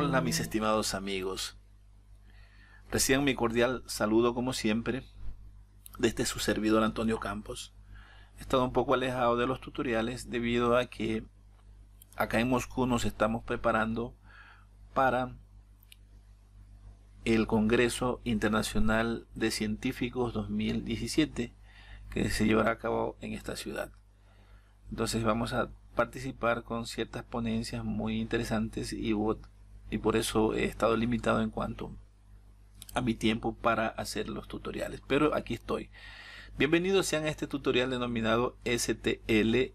Hola mis estimados amigos. Recién mi cordial saludo como siempre desde su servidor Antonio Campos. He estado un poco alejado de los tutoriales debido a que acá en Moscú nos estamos preparando para el Congreso Internacional de Científicos 2017 que se llevará a cabo en esta ciudad. Entonces vamos a participar con ciertas ponencias muy interesantes y y por eso he estado limitado en cuanto a mi tiempo para hacer los tutoriales. Pero aquí estoy. Bienvenidos sean a este tutorial denominado STL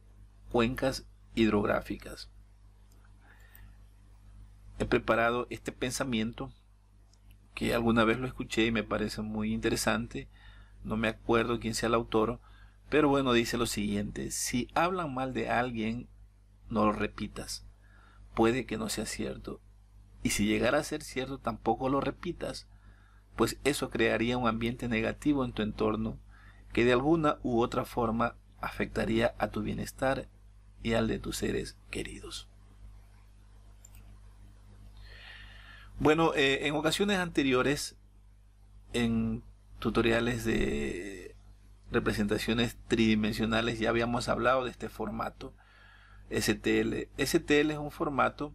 Cuencas Hidrográficas. He preparado este pensamiento que alguna vez lo escuché y me parece muy interesante. No me acuerdo quién sea el autor, pero bueno, dice lo siguiente. Si hablan mal de alguien, no lo repitas. Puede que no sea cierto y si llegara a ser cierto tampoco lo repitas, pues eso crearía un ambiente negativo en tu entorno que de alguna u otra forma afectaría a tu bienestar y al de tus seres queridos. Bueno, eh, en ocasiones anteriores, en tutoriales de representaciones tridimensionales, ya habíamos hablado de este formato STL. STL es un formato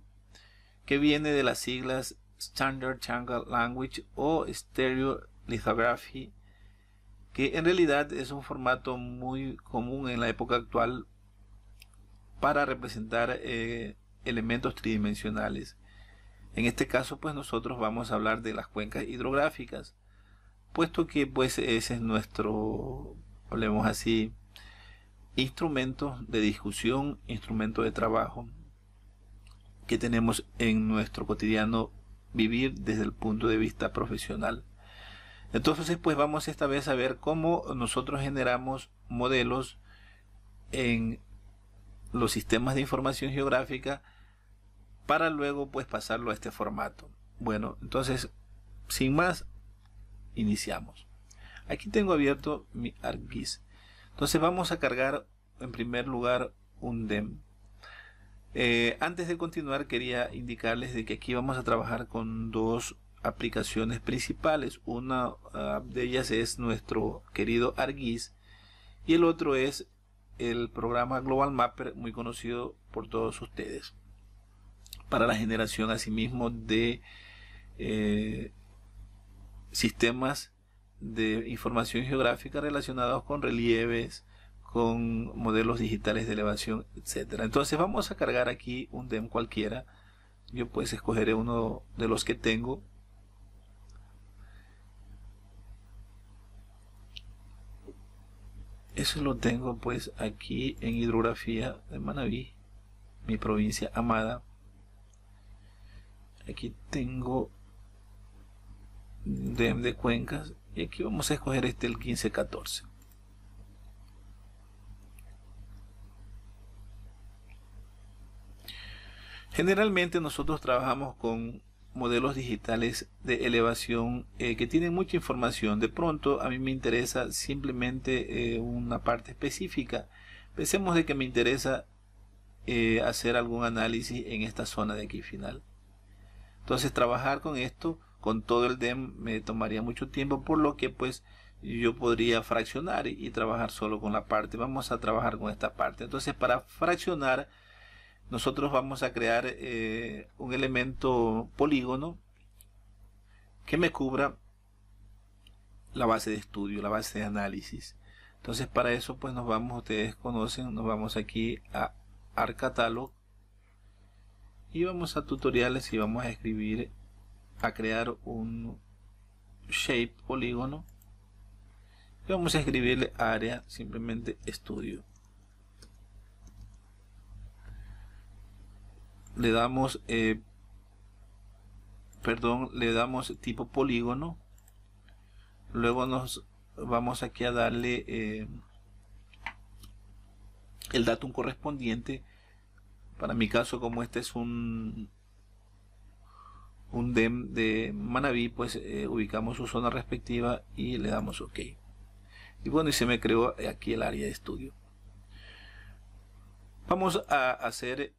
que viene de las siglas Standard Tangle Language o Stereolithography, que en realidad es un formato muy común en la época actual para representar eh, elementos tridimensionales. En este caso, pues nosotros vamos a hablar de las cuencas hidrográficas, puesto que pues ese es nuestro, hablemos así, instrumento de discusión, instrumento de trabajo que tenemos en nuestro cotidiano vivir desde el punto de vista profesional. Entonces, pues vamos esta vez a ver cómo nosotros generamos modelos en los sistemas de información geográfica para luego pues pasarlo a este formato. Bueno, entonces, sin más, iniciamos. Aquí tengo abierto mi ArcGIS. Entonces vamos a cargar en primer lugar un DEM. Eh, antes de continuar, quería indicarles de que aquí vamos a trabajar con dos aplicaciones principales. Una ah, de ellas es nuestro querido ArcGIS y el otro es el programa Global Mapper, muy conocido por todos ustedes, para la generación asimismo de eh, sistemas de información geográfica relacionados con relieves, con modelos digitales de elevación, etcétera. Entonces vamos a cargar aquí un DEM cualquiera. Yo pues escogeré uno de los que tengo. Eso lo tengo pues aquí en hidrografía de Manabí, mi provincia amada. Aquí tengo DEM de cuencas y aquí vamos a escoger este el 1514. Generalmente nosotros trabajamos con modelos digitales de elevación eh, que tienen mucha información. De pronto a mí me interesa simplemente eh, una parte específica. Pensemos de que me interesa eh, hacer algún análisis en esta zona de aquí final. Entonces trabajar con esto, con todo el DEM, me tomaría mucho tiempo, por lo que pues yo podría fraccionar y, y trabajar solo con la parte. Vamos a trabajar con esta parte. Entonces para fraccionar nosotros vamos a crear eh, un elemento polígono que me cubra la base de estudio, la base de análisis. Entonces para eso pues nos vamos, ustedes conocen, nos vamos aquí a ArCatalog y vamos a tutoriales y vamos a escribir, a crear un shape polígono y vamos a escribirle área simplemente estudio. le damos eh, perdón le damos tipo polígono luego nos vamos aquí a darle eh, el datum correspondiente para mi caso como este es un un DEM de Manaví pues eh, ubicamos su zona respectiva y le damos ok y bueno y se me creó aquí el área de estudio vamos a hacer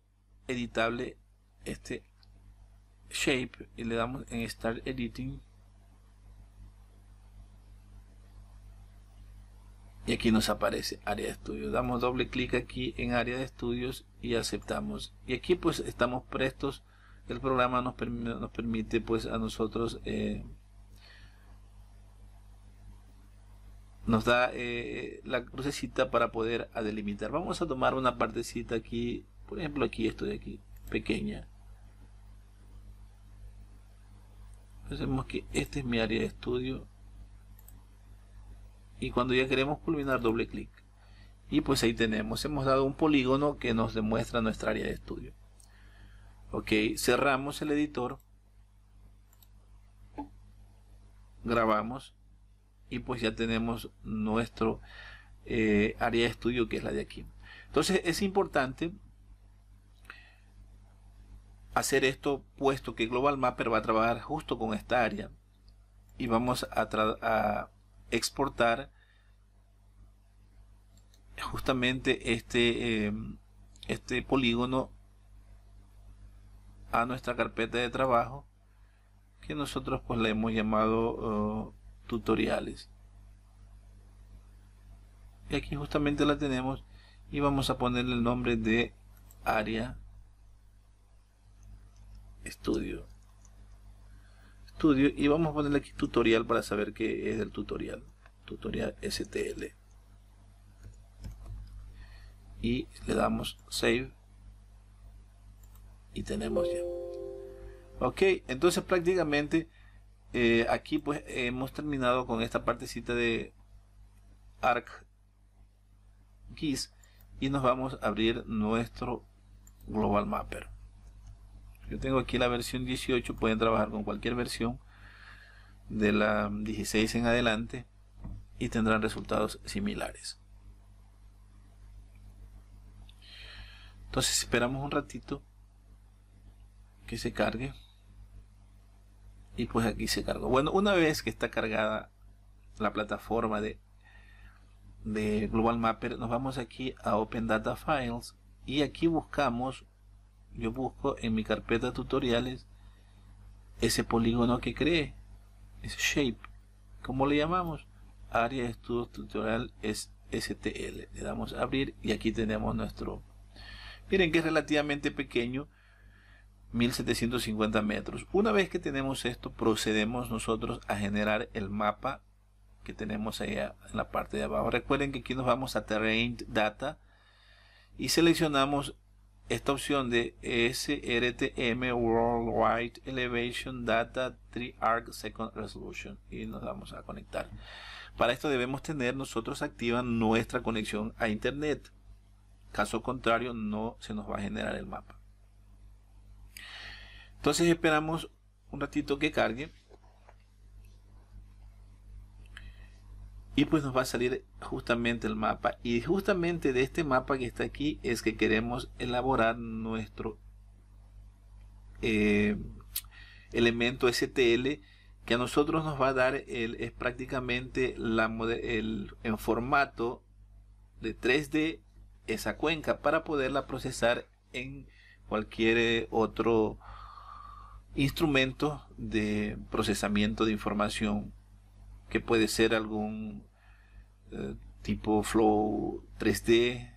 editable este shape y le damos en Start Editing. Y aquí nos aparece área de estudios. Damos doble clic aquí en área de estudios y aceptamos. Y aquí pues estamos prestos. El programa nos, nos permite pues a nosotros... Eh, nos da eh, la crucecita para poder delimitar. Vamos a tomar una partecita aquí por ejemplo, aquí esto de aquí, pequeña. Vemos que este es mi área de estudio. Y cuando ya queremos culminar, doble clic. Y pues ahí tenemos, hemos dado un polígono que nos demuestra nuestra área de estudio. Ok, cerramos el editor. Grabamos. Y pues ya tenemos nuestro eh, área de estudio que es la de aquí. Entonces es importante hacer esto puesto que Global Mapper va a trabajar justo con esta área y vamos a, exportar justamente este, em, este polígono a nuestra carpeta de trabajo que nosotros pues le hemos llamado oh, tutoriales y aquí justamente la tenemos y vamos a ponerle el nombre de área estudio estudio y vamos a ponerle aquí tutorial para saber qué es el tutorial tutorial STL y le damos save y tenemos ya ok entonces prácticamente eh, aquí pues hemos terminado con esta partecita de arc y nos vamos a abrir nuestro global mapper yo tengo aquí la versión 18, pueden trabajar con cualquier versión de la 16 en adelante y tendrán resultados similares. Entonces esperamos un ratito que se cargue y pues aquí se cargó. Bueno, una vez que está cargada la plataforma de, de Global Mapper, nos vamos aquí a Open Data Files y aquí buscamos yo busco en mi carpeta tutoriales ese polígono que creé, ese shape. ¿Cómo le llamamos? Área de estudio tutorial es STL. Le damos a abrir y aquí tenemos nuestro... Miren que es relativamente pequeño, 1750 metros. Una vez que tenemos esto, procedemos nosotros a generar el mapa que tenemos allá en la parte de abajo. Recuerden que aquí nos vamos a Terrain Data y seleccionamos esta opción de SRTM Worldwide Elevation Data 3 Arc Second Resolution y nos vamos a conectar. Para esto debemos tener nosotros activa nuestra conexión a internet. Caso contrario no se nos va a generar el mapa. Entonces esperamos un ratito que cargue. y pues nos va a salir justamente el mapa y justamente de este mapa que está aquí es que queremos elaborar nuestro eh, elemento STL que a nosotros nos va a dar el, es prácticamente la, el, en formato de 3D esa cuenca para poderla procesar en cualquier eh, otro instrumento de procesamiento de información que puede ser algún eh, tipo Flow 3D.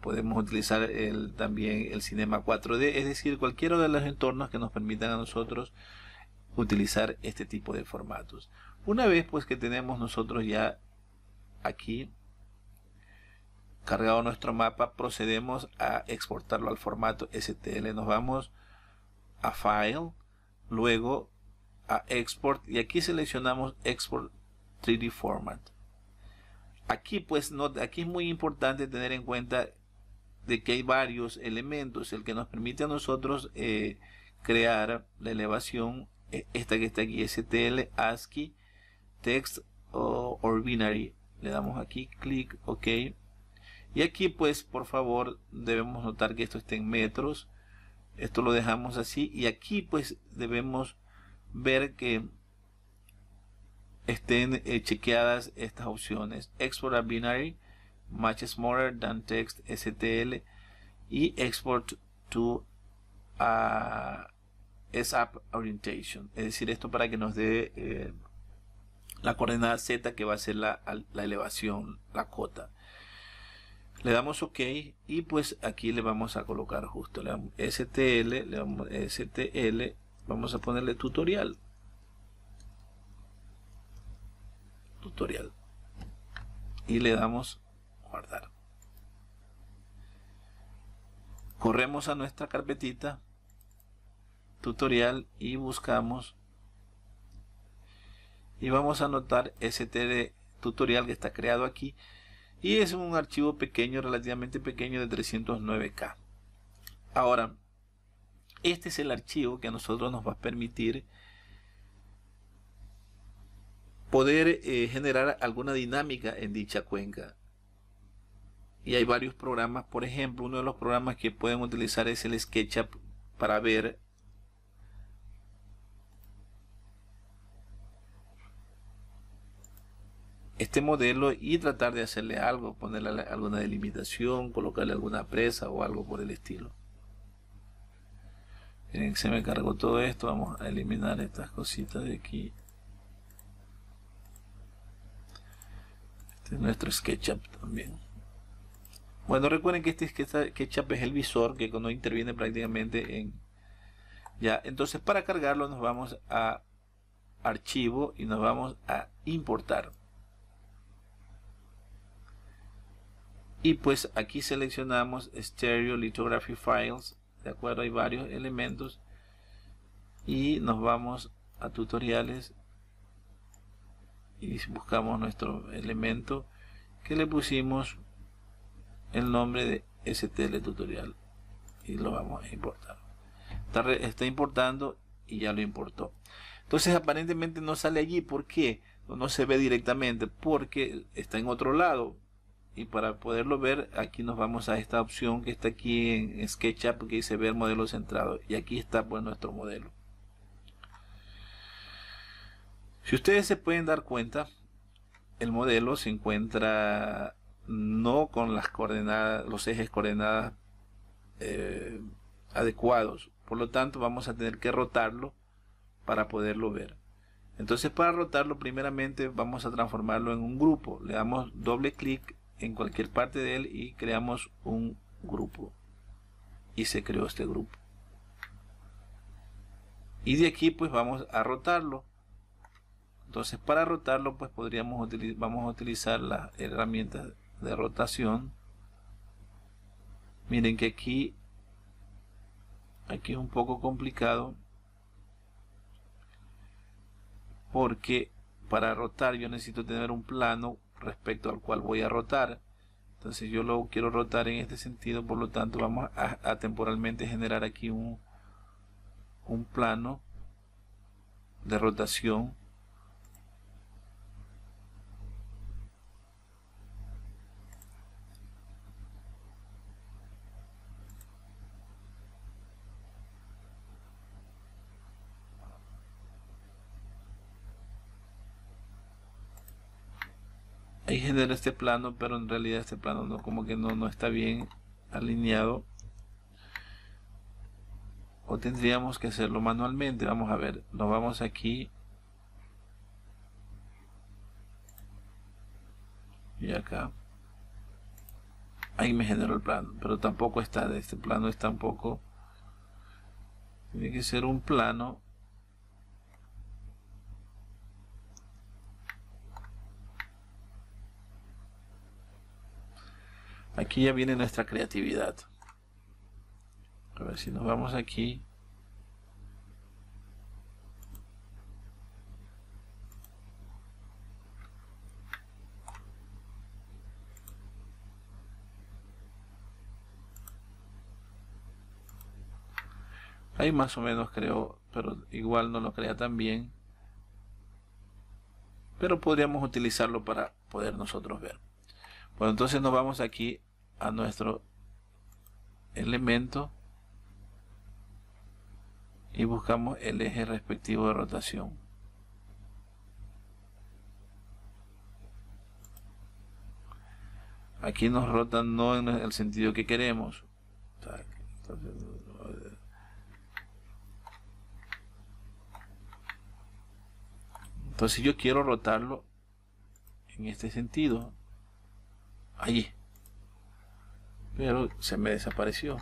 Podemos utilizar el, también el Cinema 4D, es decir, cualquiera de los entornos que nos permitan a nosotros utilizar este tipo de formatos. Una vez pues que tenemos nosotros ya aquí cargado nuestro mapa, procedemos a exportarlo al formato STL. Nos vamos a File, luego a Export y aquí seleccionamos Export 3D Format. Aquí pues no, aquí es muy importante tener en cuenta de que hay varios elementos, el que nos permite a nosotros eh, crear la elevación, eh, esta que está aquí, STL, ASCII, Text o or Binary. Le damos aquí, clic, OK. Y aquí pues por favor debemos notar que esto está en metros. Esto lo dejamos así y aquí pues debemos ver que estén eh, chequeadas estas opciones. Export a binary, much smaller than text STL y export to uh, SAP orientation. Es decir, esto para que nos dé eh, la coordenada Z que va a ser la, la elevación, la cota. Le damos OK y pues aquí le vamos a colocar justo, le STL, le damos STL, vamos a ponerle tutorial. tutorial y le damos guardar corremos a nuestra carpetita tutorial y buscamos y vamos a anotar std tutorial que está creado aquí y es un archivo pequeño, relativamente pequeño de 309k ahora este es el archivo que a nosotros nos va a permitir poder eh, generar alguna dinámica en dicha cuenca. Y hay varios programas, por ejemplo, uno de los programas que pueden utilizar es el SketchUp para ver este modelo y tratar de hacerle algo, ponerle alguna delimitación, colocarle alguna presa o algo por el estilo. Miren, se me cargó todo esto, vamos a eliminar estas cositas de aquí. Este, nuestro SketchUp también. Bueno, recuerden que este SketchUp es el visor que no interviene prácticamente en... Ya, entonces para cargarlo nos vamos a archivo y nos vamos a importar. Y pues aquí seleccionamos Stereo Lithography Files, de acuerdo, hay varios elementos. Y nos vamos a tutoriales y buscamos nuestro elemento que le pusimos el nombre de STL tutorial y lo vamos a importar está, importando y ya lo importó entonces aparentemente no sale allí ¿por qué? no se ve directamente porque está en otro lado y para poderlo ver aquí nos vamos a esta opción que está aquí en SketchUp que dice ver modelo centrado y aquí está pues nuestro modelo Si ustedes se pueden dar cuenta, el modelo se encuentra no con las coordenadas, los ejes coordenadas eh, adecuados. Por lo tanto, vamos a tener que rotarlo para poderlo ver. Entonces, para rotarlo, primeramente vamos a transformarlo en un grupo. Le damos doble clic en cualquier parte de él y creamos un grupo. Y se creó este grupo. Y de aquí, pues vamos a rotarlo. Entonces para rotarlo pues podríamos utilizar, vamos a utilizar las herramientas de rotación. Miren que aquí, aquí es un poco complicado porque para rotar yo necesito tener un plano respecto al cual voy a rotar. Entonces yo lo quiero rotar en este sentido, por lo tanto vamos a, temporalmente generar aquí un, un plano de rotación este plano, pero en realidad este plano no como que no, no está bien alineado. O tendríamos que hacerlo manualmente. Vamos a ver, nos vamos aquí. Y acá. Ahí me generó el plano, pero tampoco está de este plano, es tampoco... Tiene que ser un plano Aquí ya viene nuestra creatividad. A ver si nos vamos aquí. Ahí más o menos creo, pero igual no lo crea tan bien. Pero podríamos utilizarlo para poder nosotros ver. Bueno, entonces nos vamos aquí a nuestro elemento y buscamos el eje respectivo de rotación. Aquí nos rotan no en el sentido que queremos. Entonces, entonces yo quiero rotarlo en este sentido allí. Pero se me desapareció.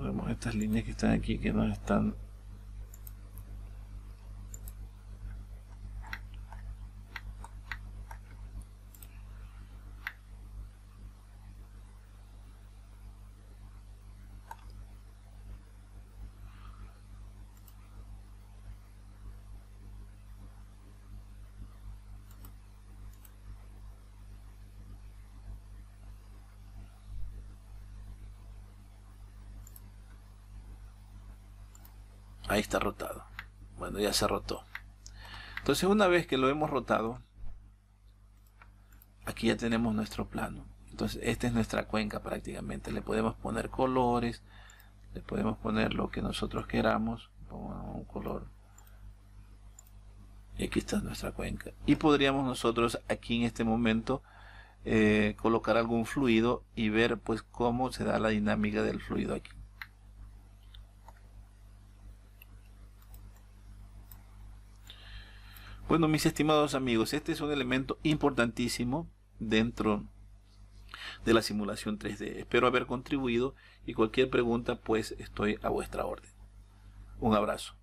Vemos estas líneas que están aquí que no están Ahí está rotado. Bueno, ya se rotó. Entonces una vez que lo hemos rotado, aquí ya tenemos nuestro plano. Entonces esta es nuestra cuenca prácticamente. Le podemos poner colores, le podemos poner lo que nosotros queramos. un color. Y aquí está nuestra cuenca. Y podríamos nosotros aquí en este momento eh, colocar algún fluido y ver pues cómo se da la dinámica del fluido aquí. Bueno, mis estimados amigos, este es un elemento importantísimo dentro de la simulación 3D. Espero haber contribuido y cualquier pregunta pues estoy a vuestra orden. Un abrazo.